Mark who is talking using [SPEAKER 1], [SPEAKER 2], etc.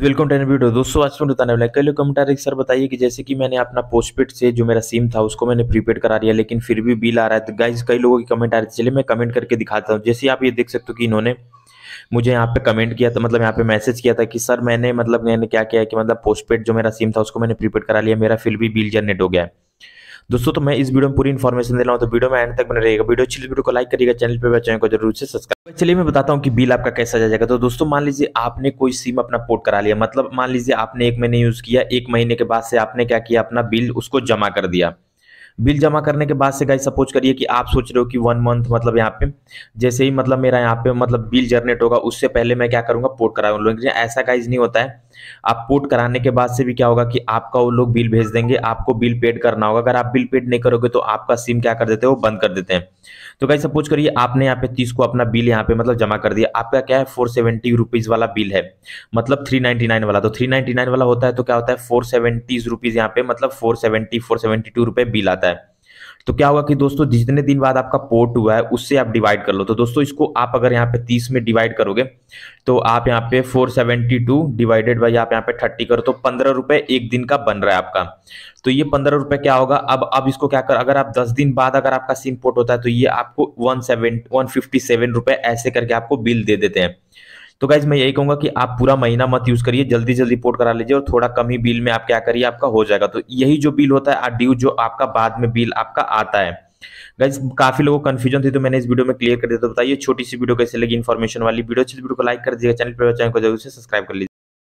[SPEAKER 1] welcome to video दोस्तों आज बताने वाला कई लोग कमेंटर एक सर बताइए कि जैसे कि मैंने अपना पोस्टपेड से जो मेरा सिम था उसको मैंने प्रीपेड करा लिया लेकिन फिर भी बिल आ रहा है तो गाइज कई लोगों की कमेंट आ रही थी चलिए मैं कमेंट करके दिखाता हूँ जैसे आप ये देख सकते हो कि इन्होंने मुझे यहाँ पे कमेंट किया था मतलब यहाँ पे मैसेज किया था कि सर मैंने मतलब मैंने क्या किया कि मतलब पोस्टपेड जो मेरा सिम था उसको मैंने प्रीपेड करा लिया मेरा फिर भी बिल जनरेट हो गया है दोस्तों तो मैं इस वीडियो में पूरी इन्फॉर्मेशन दे रहा हूँ तो वीडियो में एंड तक बने रहेगा वीडियो अच्छी तो वीडियो को लाइक करिएगा चैनल पर चैनल को जरूर से सब्सक्राइब तो चलिए मैं बताता हूँ कि बिल आपका कैसा जाएगा तो दोस्तों मान लीजिए आपने कोई सिम अपना पोर्ट करा लिया मतलब मान लीजिए आपने एक महीने यूज़ किया एक महीने के बाद से आपने क्या किया अपना बिल उसको जमा कर दिया बिल जमा करने के बाद से गाइस सपोज करिए कि आप सोच रहे हो कि वन मंथ मतलब यहाँ पे जैसे ही मतलब मेरा यहाँ पे मतलब बिल जनरेट होगा उससे पहले मैं क्या करूँगा पोर्ट कराऊंगा लेकिन ऐसा गाइस नहीं होता है आप पोर्ट कराने के बाद से भी क्या होगा कि आपका वो लोग बिल भेज देंगे आपको बिल पेड करना होगा अगर आप बिल पेड नहीं करोगे तो आपका सिम क्या कर देते हैं वो बंद कर देते हैं तो कहीं सपोज करिए आपने यहाँ पे तीस को अपना बिल यहाँ पे मतलब जमा कर दिया आपका क्या है फोर सेवेंटी रुपीज वाला बिल है मतलब थ्री नाइनटी नाइन वाला तो थ्री नाइनटी नाइन वाला होता है तो क्या होता है फोर सेवेंटीज रुपीज यहाँ पे मतलब four seventy four seventy two रुपये बिल आता है तो क्या होगा कि दोस्तों जितने दिन बाद आपका पोर्ट हुआ है उससे आप डिवाइड कर लो तो दोस्तों इसको आप अगर यहाँ पे तीस में डिवाइड करोगे तो आप यहाँ पे four seventy two divided by आप यहाँ पे थर्टी करो तो पंद्रह रुपए एक दिन का बन रहा है आपका तो ये पंद्रह रुपए क्या होगा अब अब इसको क्या कर अगर आप दस दिन बाद अगर आपका सिम पोर्ट होता है तो ये आपको वन सेवन सेवन रुपए ऐसे करके आपको बिल दे देते हैं तो गाइज मैं यही कहूंगा कि आप पूरा महीना मत यूज करिए जल्दी जल्दी रिपोर्ट करा लीजिए और थोड़ा कम ही बिल में आप क्या करिए आपका हो जाएगा तो यही जो बिल होता है ड्यू जो आपका बाद में बिल आपका आता है गाइज काफी लोगों को कन्फ्यूजन थी तो मैंने इस वीडियो में क्लियर कर दिया तो बताइए छोटी सी वीडियो कैसे लगी इन्फॉर्मेशन वाली वीडियो अच्छी वीडियो को लाइक कर दीजिएगा चैनल पर चैनल को जरूर से सब्सक्राइब कर लीजिए